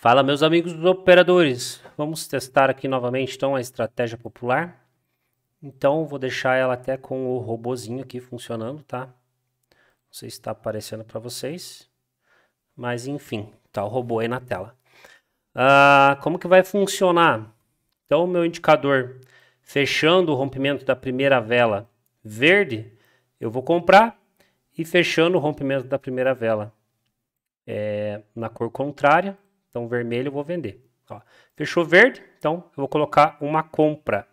Fala, meus amigos operadores. Vamos testar aqui novamente então a estratégia popular. Então, vou deixar ela até com o robozinho aqui funcionando, tá? Não sei se está aparecendo para vocês, mas enfim, tá o robô aí na tela. Ah, como que vai funcionar? Então, o meu indicador fechando o rompimento da primeira vela verde, eu vou comprar e fechando o rompimento da primeira vela é, na cor contrária, então, vermelho eu vou vender. Ó, fechou verde, então eu vou colocar uma compra.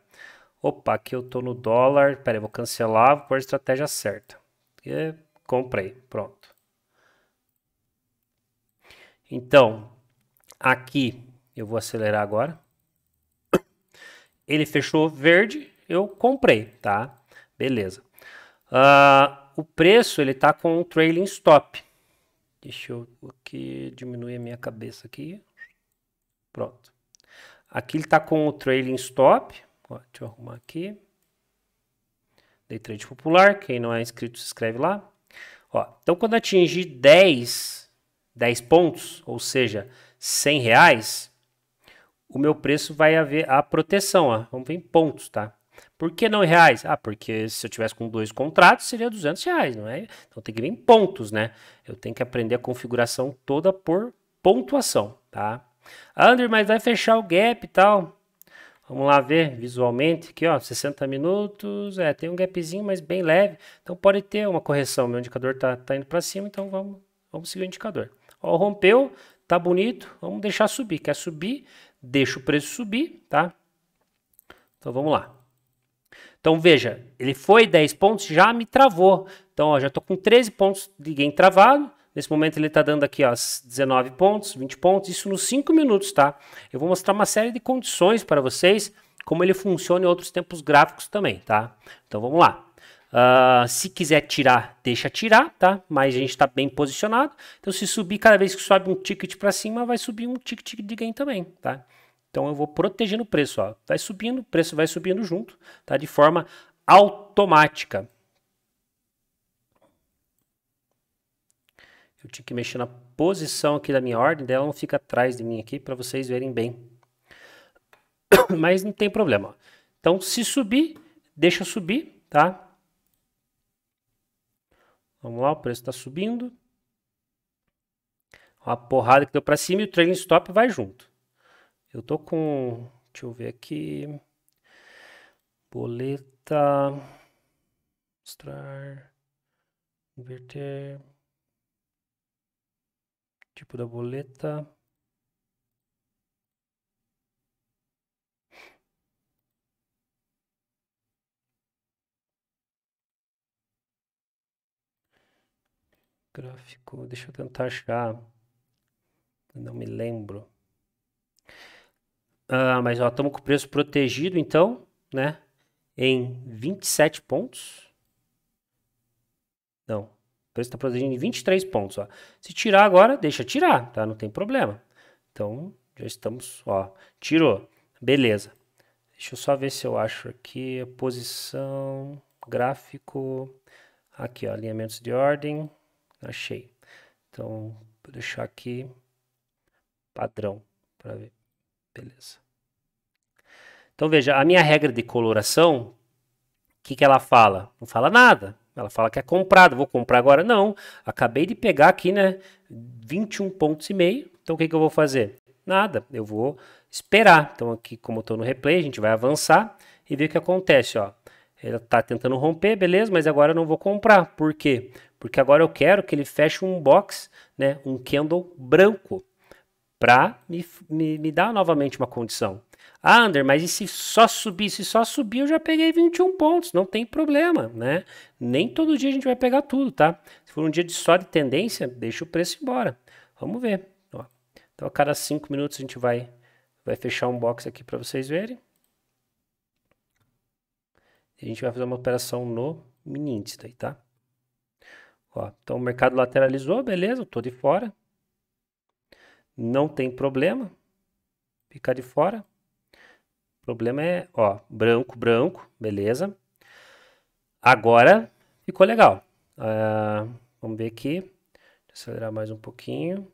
Opa, aqui eu tô no dólar. Pera aí, vou cancelar, vou pôr a estratégia certa. E, comprei, pronto. Então, aqui eu vou acelerar agora. Ele fechou verde, eu comprei, tá? Beleza. Uh, o preço ele tá com um trailing stop. Deixa eu que diminuir a minha cabeça aqui. Pronto. Aqui ele está com o trailing stop. Ó, deixa eu arrumar aqui. Day Trade Popular. Quem não é inscrito, se inscreve lá. Ó, então, quando atingir 10, 10 pontos, ou seja, 100 reais, o meu preço vai haver a proteção. Ó. Vamos ver em pontos, tá? Por que não em reais? Ah, porque se eu tivesse com dois contratos seria 200 reais, não é? Então tem que vir em pontos, né? Eu tenho que aprender a configuração toda por pontuação, tá? Ander, mas vai fechar o gap e tal. Vamos lá ver visualmente aqui, ó, 60 minutos, é, tem um gapzinho, mas bem leve. Então pode ter uma correção, meu indicador tá, tá indo para cima, então vamos, vamos seguir o indicador. Ó, rompeu, tá bonito, vamos deixar subir. Quer subir, deixa o preço subir, tá? Então vamos lá. Então veja, ele foi 10 pontos, já me travou. Então ó, já estou com 13 pontos de gain travado. Nesse momento ele está dando aqui ó, 19 pontos, 20 pontos, isso nos 5 minutos, tá? Eu vou mostrar uma série de condições para vocês, como ele funciona em outros tempos gráficos também, tá? Então vamos lá. Uh, se quiser tirar, deixa tirar, tá? Mas a gente está bem posicionado. Então se subir, cada vez que sobe um ticket para cima, vai subir um ticket de gain também, tá? Então eu vou protegendo o preço, ó. vai subindo, o preço vai subindo junto, tá? De forma automática. Eu tinha que mexer na posição aqui da minha ordem, dela não fica atrás de mim aqui para vocês verem bem. Mas não tem problema. Então se subir, deixa subir, tá? Vamos lá, o preço está subindo. Uma porrada que deu para cima e o trailing stop vai junto. Eu tô com, deixa eu ver aqui, boleta, mostrar, inverter, tipo da boleta. Gráfico, deixa eu tentar achar, não me lembro. Ah, mas ó, estamos com o preço protegido, então, né? Em 27 pontos. Não, o preço está protegido em 23 pontos. Ó. Se tirar agora, deixa tirar, tá? Não tem problema. Então, já estamos, ó, tirou. Beleza. Deixa eu só ver se eu acho aqui posição, gráfico. Aqui, ó, alinhamentos de ordem. Achei. Então, vou deixar aqui padrão para ver. Beleza. Então veja, a minha regra de coloração, o que, que ela fala? Não fala nada. Ela fala que é comprado, vou comprar agora. Não, acabei de pegar aqui, né, 21 pontos e meio. Então o que, que eu vou fazer? Nada, eu vou esperar. Então aqui, como eu estou no replay, a gente vai avançar e ver o que acontece, ó. Ele está tentando romper, beleza, mas agora eu não vou comprar. Por quê? Porque agora eu quero que ele feche um box, né, um candle branco para me, me, me, dar novamente uma condição. Ah, Ander, mas e se só subir? Se só subir, eu já peguei 21 pontos, não tem problema, né? Nem todo dia a gente vai pegar tudo, tá? Se for um dia de só de tendência, deixa o preço embora. Vamos ver. Ó. Então, a cada 5 minutos a gente vai, vai fechar um box aqui para vocês verem. A gente vai fazer uma operação no mini índice daí, tá? Ó, então o mercado lateralizou, beleza, eu de fora não tem problema ficar de fora. O problema é, ó, branco, branco, beleza. Agora ficou legal. Uh, vamos ver aqui. Deixa eu acelerar mais um pouquinho.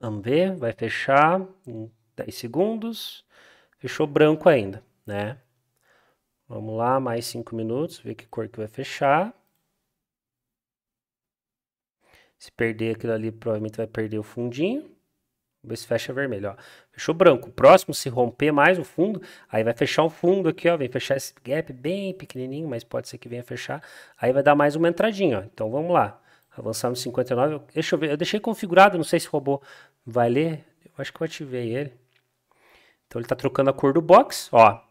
Vamos ver, vai fechar em 10 segundos. Fechou branco ainda, né? Vamos lá, mais 5 minutos, ver que cor que vai fechar. Se perder aquilo ali, provavelmente vai perder o fundinho. Vamos ver fecha vermelho, ó. Fechou branco. Próximo, se romper mais o fundo, aí vai fechar o fundo aqui, ó. Vem fechar esse gap bem pequenininho, mas pode ser que venha fechar. Aí vai dar mais uma entradinha, ó. Então, vamos lá. Avançar no 59. Deixa eu ver. Eu deixei configurado, não sei se o robô vai ler. Eu acho que eu ativei ele. Então, ele tá trocando a cor do box, ó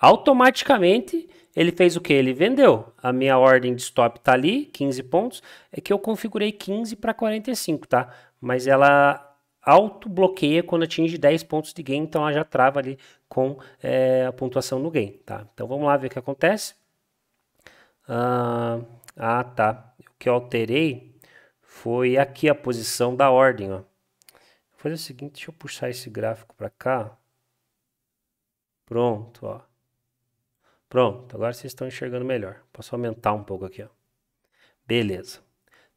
automaticamente ele fez o que? Ele vendeu. A minha ordem de stop está ali, 15 pontos. É que eu configurei 15 para 45, tá? Mas ela auto-bloqueia quando atinge 10 pontos de gain, então ela já trava ali com é, a pontuação no gain, tá? Então vamos lá ver o que acontece. Ah, ah, tá. O que eu alterei foi aqui a posição da ordem, ó. Vou fazer o seguinte, deixa eu puxar esse gráfico para cá. Pronto, ó. Pronto, agora vocês estão enxergando melhor. Posso aumentar um pouco aqui, ó. Beleza.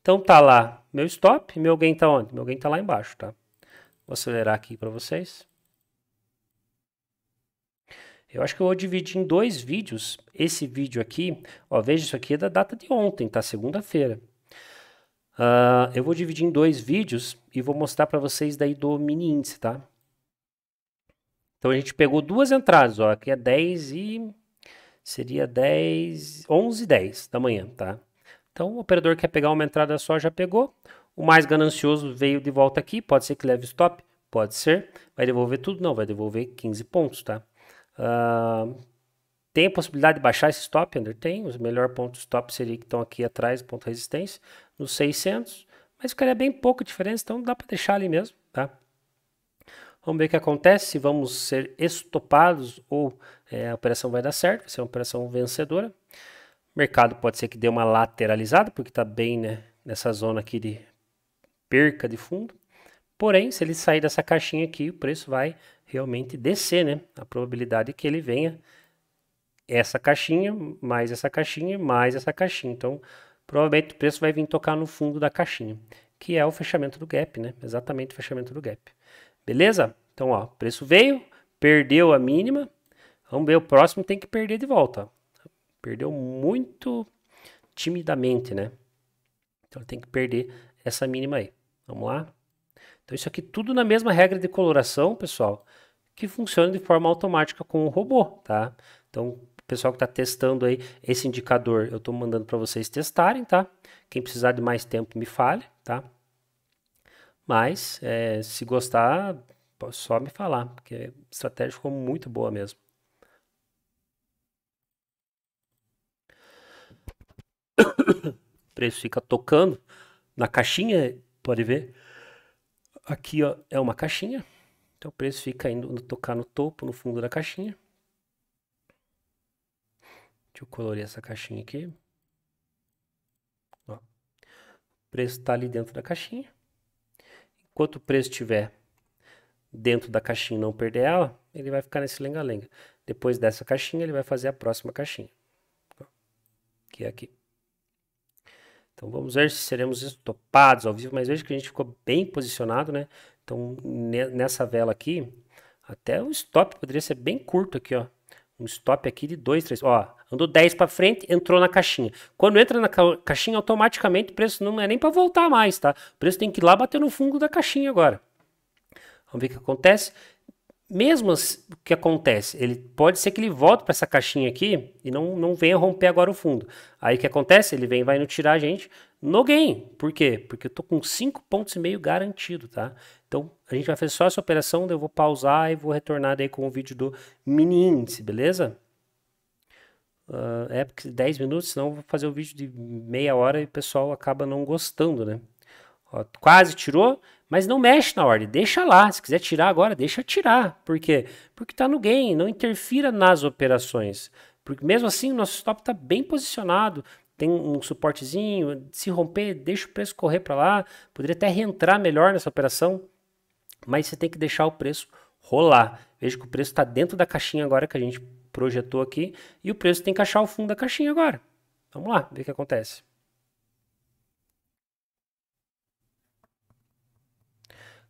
Então tá lá meu stop, meu gain tá onde? Meu gain tá lá embaixo, tá? Vou acelerar aqui para vocês. Eu acho que eu vou dividir em dois vídeos. Esse vídeo aqui, ó, veja isso aqui é da data de ontem, tá? Segunda-feira. Uh, eu vou dividir em dois vídeos e vou mostrar para vocês daí do mini índice, tá? Então a gente pegou duas entradas, ó, aqui é 10 e seria 10, 11 e 10 da manhã, tá? Então, o operador quer pegar uma entrada só, já pegou. O mais ganancioso veio de volta aqui, pode ser que leve stop, pode ser. Vai devolver tudo? Não, vai devolver 15 pontos, tá? Uh, tem a possibilidade de baixar esse stop, Under? Tem. O melhor ponto stop seria que estão aqui atrás, ponto resistência, nos 600. Mas ficaria bem pouca diferença, então dá para deixar ali mesmo, tá? Vamos ver o que acontece, se vamos ser estopados ou é, a operação vai dar certo, vai ser uma operação vencedora. O mercado pode ser que dê uma lateralizada, porque está bem né, nessa zona aqui de perca de fundo. Porém, se ele sair dessa caixinha aqui, o preço vai realmente descer, né? A probabilidade é que ele venha essa caixinha, mais essa caixinha, mais essa caixinha. Então, provavelmente o preço vai vir tocar no fundo da caixinha, que é o fechamento do gap, né? Exatamente o fechamento do gap. Beleza? Então, ó, preço veio, perdeu a mínima, Vamos ver, o próximo tem que perder de volta. Perdeu muito timidamente, né? Então tem que perder essa mínima aí. Vamos lá? Então isso aqui tudo na mesma regra de coloração, pessoal, que funciona de forma automática com o robô, tá? Então pessoal que está testando aí esse indicador, eu estou mandando para vocês testarem, tá? Quem precisar de mais tempo me fale, tá? Mas é, se gostar, só me falar, porque a estratégia ficou muito boa mesmo. o preço fica tocando na caixinha, pode ver. Aqui ó, é uma caixinha, então o preço fica indo tocar no topo, no fundo da caixinha. Deixa eu colorir essa caixinha aqui. Ó, o preço está ali dentro da caixinha. Enquanto o preço estiver dentro da caixinha e não perder ela, ele vai ficar nesse lenga-lenga. Depois dessa caixinha, ele vai fazer a próxima caixinha, ó, que é aqui. Então vamos ver se seremos estopados ao vivo, mas veja que a gente ficou bem posicionado, né? Então nessa vela aqui, até o stop poderia ser bem curto aqui, ó. Um stop aqui de 2, 3, ó. Andou 10 para frente, entrou na caixinha. Quando entra na ca caixinha, automaticamente o preço não é nem para voltar mais, tá? O preço tem que ir lá bater no fundo da caixinha agora. Vamos ver o que acontece mesmo o que acontece, ele pode ser que ele volte para essa caixinha aqui e não, não venha romper agora o fundo. Aí o que acontece? Ele vem vai no tirar a gente no gain. Por quê? Porque eu tô com 5 pontos e meio garantido, tá? Então a gente vai fazer só essa operação, daí eu vou pausar e vou retornar daí com o vídeo do mini índice, beleza? Uh, é porque 10 minutos, senão eu vou fazer o vídeo de meia hora e o pessoal acaba não gostando, né? Ó, quase tirou, mas não mexe na ordem, deixa lá. Se quiser tirar agora, deixa tirar. Por quê? Porque está no gain, não interfira nas operações. Porque mesmo assim o nosso stop está bem posicionado, tem um suportezinho, se romper, deixa o preço correr para lá. Poderia até reentrar melhor nessa operação, mas você tem que deixar o preço rolar. Veja que o preço está dentro da caixinha agora que a gente projetou aqui e o preço tem que achar o fundo da caixinha agora. Vamos lá, ver o que acontece.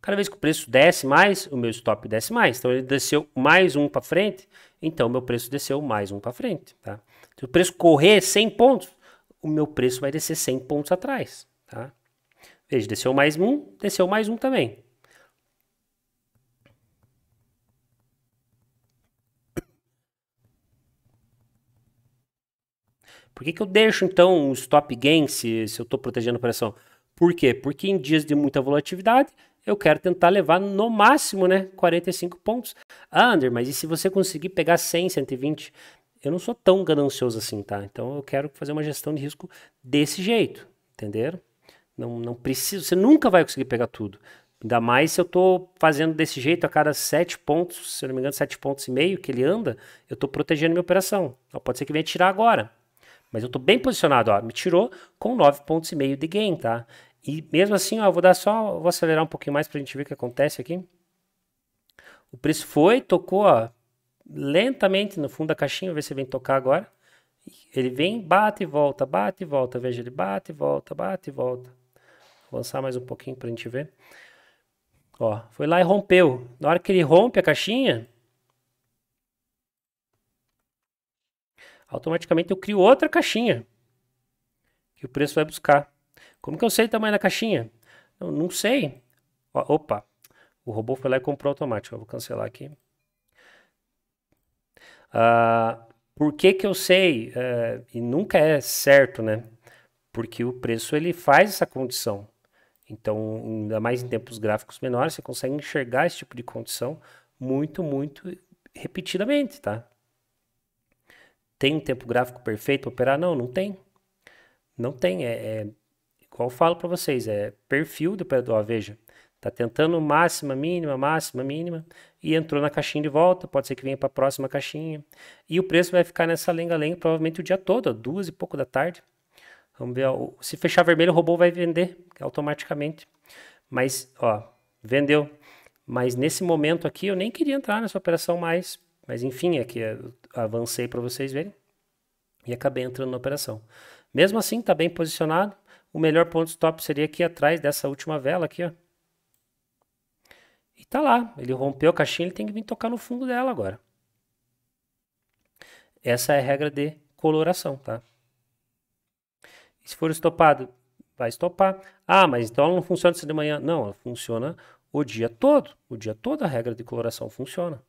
Cada vez que o preço desce mais, o meu stop desce mais. Então ele desceu mais um para frente, então meu preço desceu mais um para frente, tá? Se o preço correr 100 pontos, o meu preço vai descer 100 pontos atrás, tá? Veja, desceu mais um, desceu mais um também. Por que, que eu deixo então um stop gain se, se eu estou protegendo a operação? Por quê? Porque em dias de muita volatilidade, eu quero tentar levar no máximo, né, 45 pontos. Ah, Ander, mas e se você conseguir pegar 100, 120? Eu não sou tão ganancioso assim, tá? Então eu quero fazer uma gestão de risco desse jeito, entenderam? Não, não preciso, você nunca vai conseguir pegar tudo. Ainda mais se eu estou fazendo desse jeito a cada 7 pontos, se eu não me engano, 7 pontos e meio que ele anda, eu estou protegendo minha operação. Então, pode ser que venha tirar agora. Mas eu estou bem posicionado, ó, me tirou com 9 pontos e meio de gain, tá? E mesmo assim, ó, vou dar só, vou acelerar um pouquinho mais para a gente ver o que acontece aqui. O preço foi, tocou ó, lentamente no fundo da caixinha, ver se vem tocar agora. Ele vem, bate e volta, bate e volta. Veja, ele bate e volta, bate e volta. Vou avançar mais um pouquinho para a gente ver. Ó, foi lá e rompeu. Na hora que ele rompe a caixinha, automaticamente eu crio outra caixinha que o preço vai buscar. Como que eu sei o tamanho da caixinha? Eu não sei. opa, o robô foi lá e comprou automático. Eu vou cancelar aqui. Ah, por que que eu sei? Eh, e nunca é certo, né? Porque o preço ele faz essa condição. Então, ainda mais em tempos gráficos menores, você consegue enxergar esse tipo de condição muito, muito repetidamente, tá? Tem um tempo gráfico perfeito para operar? Não, não tem. Não tem. É, é, qual eu falo para vocês, é perfil do operador. Veja, tá tentando máxima, mínima, máxima, mínima, e entrou na caixinha de volta, pode ser que venha para a próxima caixinha. E o preço vai ficar nessa lenga-lenga provavelmente o dia todo, ó, duas e pouco da tarde. Vamos ver, ó, se fechar vermelho, o robô vai vender automaticamente. Mas, ó, vendeu. Mas nesse momento aqui, eu nem queria entrar nessa operação mais. Mas enfim, aqui é eu avancei para vocês verem e acabei entrando na operação. Mesmo assim, está bem posicionado o melhor ponto stop seria aqui atrás dessa última vela aqui, ó. E tá lá, ele rompeu a caixinha, ele tem que vir tocar no fundo dela agora. Essa é a regra de coloração, tá? E se for estopado, vai estopar. Ah, mas então ela não funciona de manhã. Não, ela funciona o dia todo. O dia todo a regra de coloração funciona.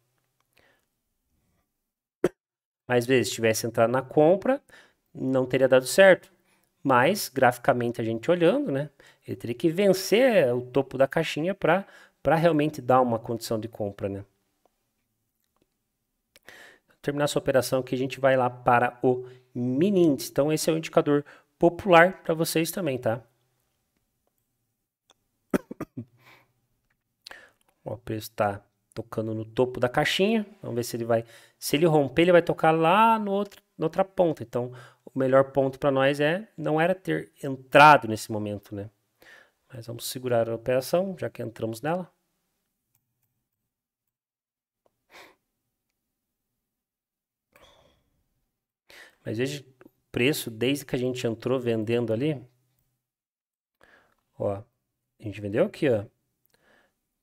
Mas, às vezes, se tivesse entrado na compra, não teria dado certo. Mas, graficamente, a gente olhando, né, ele teria que vencer o topo da caixinha para realmente dar uma condição de compra. Né? Terminar essa operação que a gente vai lá para o mini índice. Então, esse é o um indicador popular para vocês também, tá? O preço está tocando no topo da caixinha. Vamos ver se ele vai. Se ele romper, ele vai tocar lá no outro, na outra ponta. Então, o melhor ponto para nós é não era ter entrado nesse momento, né? Mas vamos segurar a operação, já que entramos nela. Mas veja o preço desde que a gente entrou vendendo ali. Ó, a gente vendeu aqui, ó. O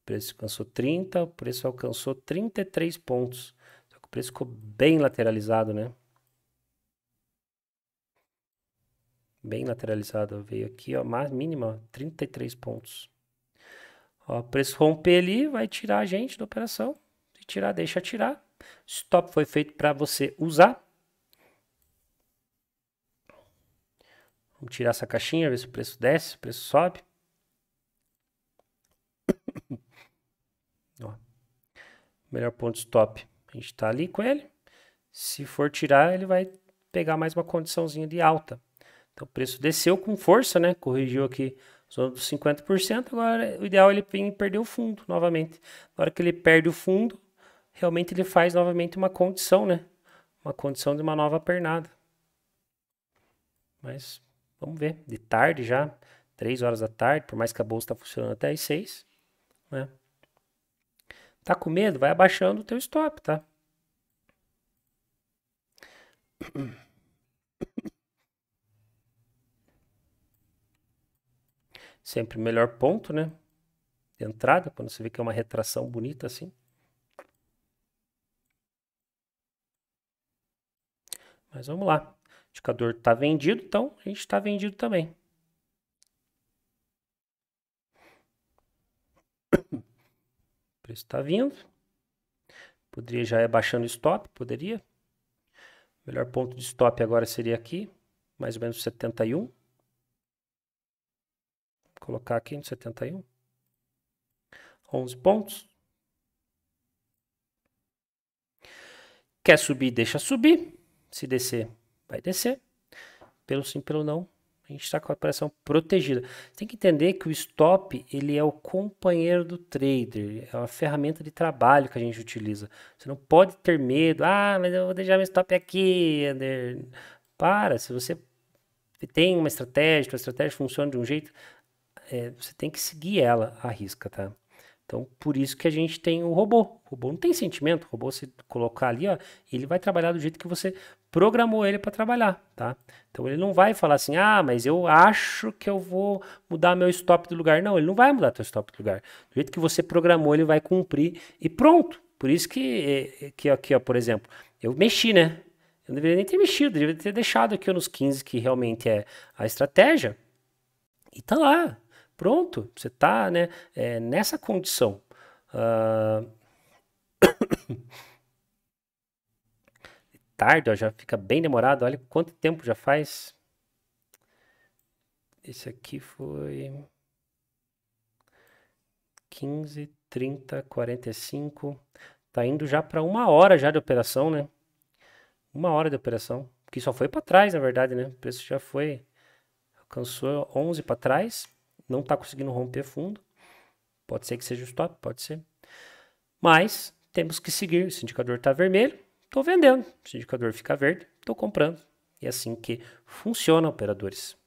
preço alcançou 30, o preço alcançou 33 pontos. Só que o preço ficou bem lateralizado, né? bem lateralizada, veio aqui, ó, mais mínima, 33 pontos. Ó, preço romper ali, vai tirar a gente da operação. Se tirar, deixa tirar. Stop foi feito para você usar. Vamos tirar essa caixinha, ver se o preço desce, o preço sobe. Ó, melhor ponto stop. A gente está ali com ele. Se for tirar, ele vai pegar mais uma condiçãozinha de alta. Então o preço desceu com força, né? Corrigiu aqui zona dos 50%. Agora o ideal é ele vem perder o fundo novamente. Na hora que ele perde o fundo, realmente ele faz novamente uma condição, né? Uma condição de uma nova pernada. Mas vamos ver. De tarde já, 3 horas da tarde, por mais que a bolsa está funcionando até às 6, né? Tá com medo? Vai abaixando o teu stop, tá? Sempre o melhor ponto, né? De entrada, quando você vê que é uma retração bonita assim. Mas vamos lá. O indicador está vendido, então a gente está vendido também. O preço está vindo. Poderia já ir é baixando o stop, poderia. O melhor ponto de stop agora seria aqui, mais ou menos 71 colocar aqui no 71. 11 pontos. Quer subir, deixa subir. Se descer, vai descer. Pelo sim, pelo não, a gente está com a operação protegida. Tem que entender que o stop ele é o companheiro do trader, é uma ferramenta de trabalho que a gente utiliza. Você não pode ter medo, ah, mas eu vou deixar meu stop aqui, Ander. Para, se você tem uma estratégia, a estratégia funciona de um jeito, é, você tem que seguir ela à risca, tá? Então, por isso que a gente tem o robô. O robô não tem sentimento. O robô, se colocar ali, ó, ele vai trabalhar do jeito que você programou ele para trabalhar, tá? Então, ele não vai falar assim, ah, mas eu acho que eu vou mudar meu stop do lugar. Não, ele não vai mudar teu stop do lugar. Do jeito que você programou, ele vai cumprir e pronto. Por isso que, é, é, que aqui, ó, por exemplo, eu mexi, né? Eu não deveria nem ter mexido, deveria ter deixado aqui nos 15, que realmente é a estratégia. E tá lá, Pronto, você está né, é, nessa condição. Uh... Tarde, ó, já fica bem demorado. Olha quanto tempo já faz. Esse aqui foi 15, 30, 45. Tá indo já para uma hora já de operação, né? Uma hora de operação. Que só foi para trás, na verdade, né? O preço já foi. Alcançou 11 para trás não está conseguindo romper fundo. Pode ser que seja o stop, pode ser. Mas temos que seguir. Esse indicador está vermelho, estou vendendo. esse o indicador fica verde, estou comprando. E é assim que funciona, operadores.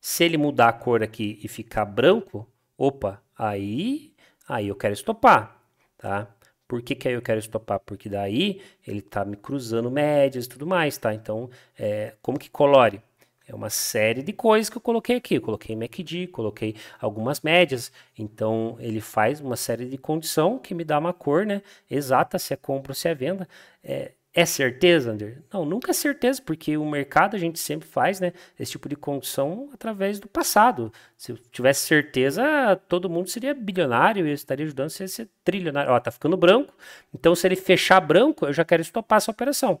Se ele mudar a cor aqui e ficar branco, opa, aí, aí eu quero estopar, tá? Por que, que aí eu quero estopar? Porque daí ele está me cruzando médias e tudo mais, tá? Então, é, como que colore? É uma série de coisas que eu coloquei aqui. Eu coloquei MACD, coloquei algumas médias. Então, ele faz uma série de condição que me dá uma cor né, exata se é compra ou se é venda. É, é certeza, Ander? Não, nunca é certeza, porque o mercado a gente sempre faz né, esse tipo de condição através do passado. Se eu tivesse certeza, todo mundo seria bilionário e eu estaria ajudando você a ser trilionário. Ó, tá ficando branco. Então, se ele fechar branco, eu já quero estopar essa operação.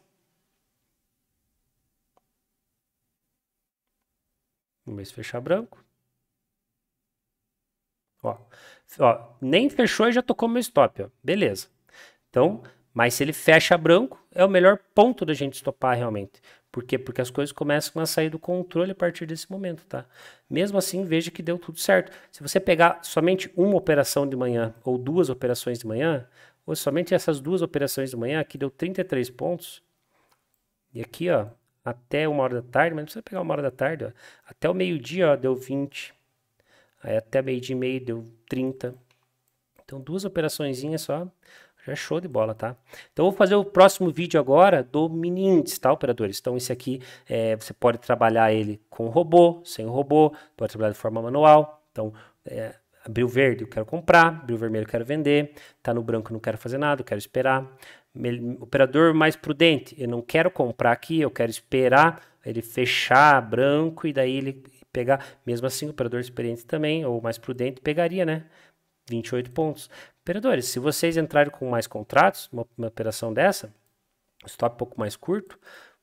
Vamos ver se fechar branco. Ó, ó, nem fechou e já tocou meu stop, ó. Beleza. Então, mas se ele fecha branco, é o melhor ponto da gente estopar realmente. Por quê? Porque as coisas começam a sair do controle a partir desse momento, tá? Mesmo assim, veja que deu tudo certo. Se você pegar somente uma operação de manhã ou duas operações de manhã, ou somente essas duas operações de manhã, aqui deu 33 pontos. E aqui, ó, até uma hora da tarde, mas não precisa pegar uma hora da tarde, ó. Até o meio-dia, deu 20. Aí até meio-dia e meio deu 30. Então, duas operações só, já show de bola, tá? Então, eu vou fazer o próximo vídeo agora do mini índice, tá, operadores? Então, esse aqui, é, você pode trabalhar ele com robô, sem robô, pode trabalhar de forma manual. Então, é, abriu verde, eu quero comprar, abriu vermelho, eu quero vender, tá no branco, eu não quero fazer nada, eu quero esperar operador mais prudente, eu não quero comprar aqui, eu quero esperar ele fechar branco e daí ele pegar. Mesmo assim, o operador experiente também, ou mais prudente, pegaria, né? 28 pontos. Operadores, se vocês entrarem com mais contratos, uma, uma operação dessa, stop um pouco mais curto,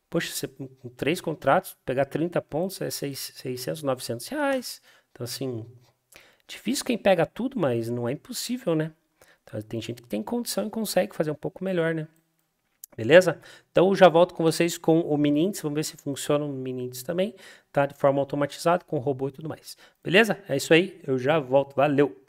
poxa, você, com três contratos, pegar 30 pontos é 600, 900 reais. Então, assim, difícil quem pega tudo, mas não é impossível, né? Então, tem gente que tem condição e consegue fazer um pouco melhor, né? Beleza? Então eu já volto com vocês com o Minintes, vamos ver se funciona o Minintes também, tá? De forma automatizada, com robô e tudo mais. Beleza? É isso aí, eu já volto, valeu!